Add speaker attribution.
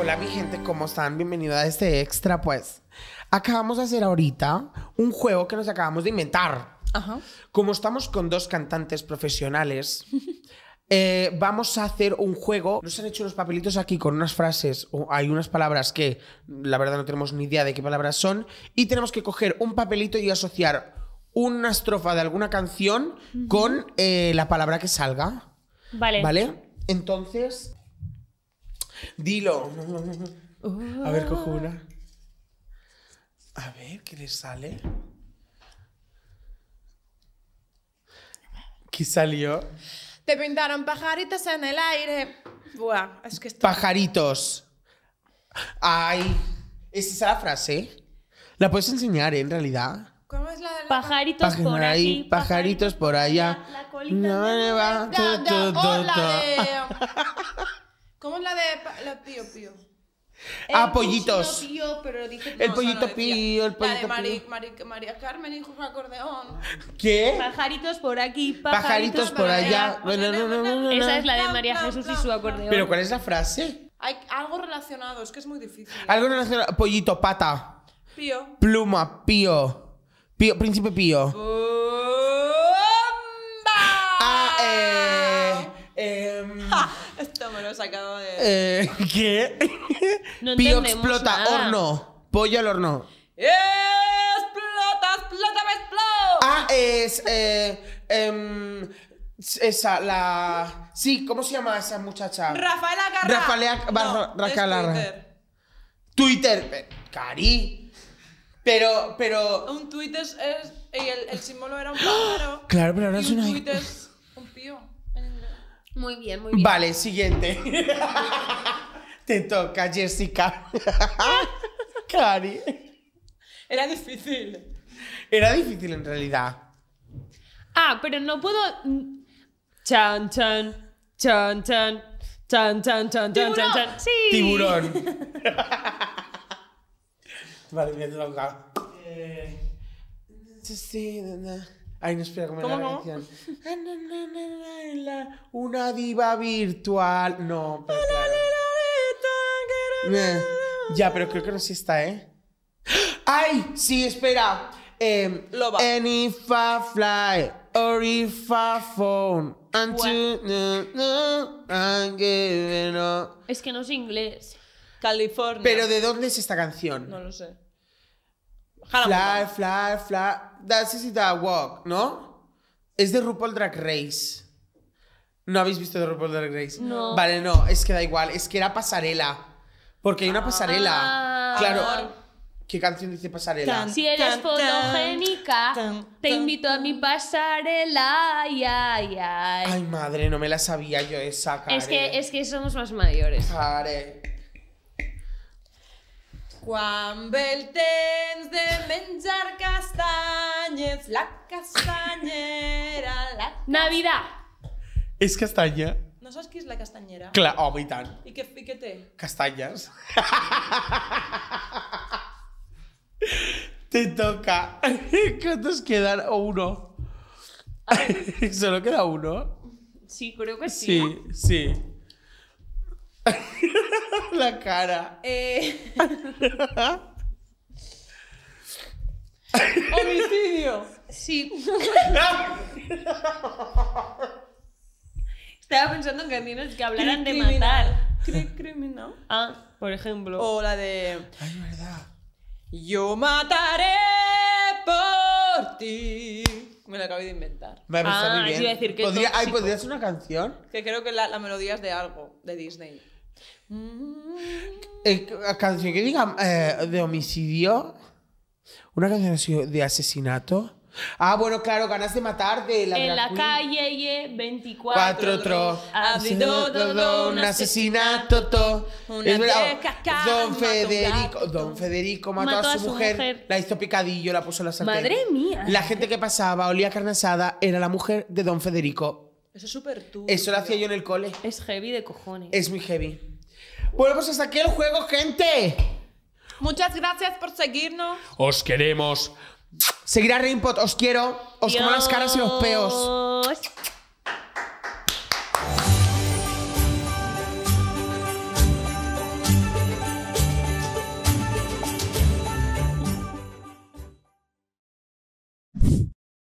Speaker 1: Hola mi gente, ¿cómo están? Bienvenidos a este extra, pues. Acabamos de hacer ahorita un juego que nos acabamos de inventar. Como estamos con dos cantantes profesionales, eh, vamos a hacer un juego. Nos han hecho unos papelitos aquí con unas frases, o hay unas palabras que la verdad no tenemos ni idea de qué palabras son, y tenemos que coger un papelito y asociar una estrofa de alguna canción con eh, la palabra que salga. Vale. ¿Vale? Entonces, Dilo. A ver, cojo A ver, ¿qué le sale? ¿Qué salió? Te pintaron pajaritos en el aire. Buah, es que Pajaritos. Ay, ¿es esa la frase? La puedes enseñar, eh, en realidad. ¿Cómo es la de Pajaritos por ahí, pajaritos, por allá. La, colita no me va. ¿Cómo es la de la pío pío? ah, pollitos. el pollito pío, el pollito la de María Carmen y su Acordeón. ¿Qué? Pajaritos por aquí, pajaritos, pajaritos por allá. Esa es la de María Jesús y su acordeón. Pero ¿cuál es la frase? Hay algo relacionado, es que es muy difícil. Algo relacionado. Pollito, pata. Pío. Pluma, pío. Pío, príncipe pío. lo sacado de. Eh, ¿Qué?
Speaker 2: Pío explota, horno.
Speaker 1: Pollo al horno. ¡Explota, explota, me explota! Ah, es. Eh, em, esa, la. Sí, ¿cómo se llama esa muchacha? Rafaela Carrera Rafaela Acarra! Twitter. Twitter. Eh, Cari. Pero, pero. Un Twitter es. y el, símbolo era un ¡Ah! pájaro. Claro, pero ahora es un twitter es un pío. Muy bien, muy bien. Vale, siguiente. Te toca, Jessica. Cari. Era difícil. Era difícil en realidad. Ah, pero no puedo. Mm, chan, chan, chan, chan, chan, chan, chan, chan, chan, chan. Sí. Tiburón. vale, bien, te toca. Eh... Ay, no, espera, ¿cómo, ¿Cómo la canción? una diva virtual. No, Ya, pero creo que no sí está, ¿eh? ¡Ay! Sí, espera. Em, any far fly or phone. no, Es que no es inglés. California. ¿Pero de dónde es esta canción? No lo sé fly, fly, fly. That's is walk, ¿no? Es de RuPaul Drag Race. ¿No habéis visto de RuPaul Drag Race? No. Vale, no, es que da igual. Es que era pasarela. Porque hay una pasarela. Ah. claro. ¿Qué canción dice pasarela? si eres fotogénica, te invito a mi pasarela. Ay, ay, ay. Ay, madre, no me la sabía yo esa, cara. Es que, es que somos más mayores. Juan Quan menjar castañes la castañera, la... Navidad. ¿Es castaña? No sabes qué es la castañera? Clar, home, oh, ¿Y qué piquete? Castañas. Te toca. ¿Cuántos quedan? ¿O uno? ¿Solo queda uno? Sí, creo que sí. Sí, sí. La cara. Eh... Homicidio. Sí. Estaba pensando en canciones que hablaran de matar. criminal. Ah, por ejemplo. O la de. Ay, verdad. Yo mataré por ti. Me la acabo de inventar. Me pues ah, bien. ¿Podría, ay, ser una canción? Que creo que la, melodía es de algo, de Disney. Eh, canción que diga eh, de homicidio. Una canción de asesinato. Ah, bueno, claro, ganas de matar de la En la calle, 24. Cuatro, ah, un asesinato, oh, Don Federico, Don Federico mató, a su, mujer, la hizo picadillo, la puso en la sartén. Madre mía. La gente que pasaba, olía carnasada era la mujer de Don Federico. Eso es súper tú. Eso lo hacía yo en el cole. Es heavy de cojones. Es muy heavy. Bueno, pues hasta aquí el juego, gente. Muchas gracias por seguirnos. Os queremos. Seguir a Rainpot, os quiero. Os como las caras y los peos.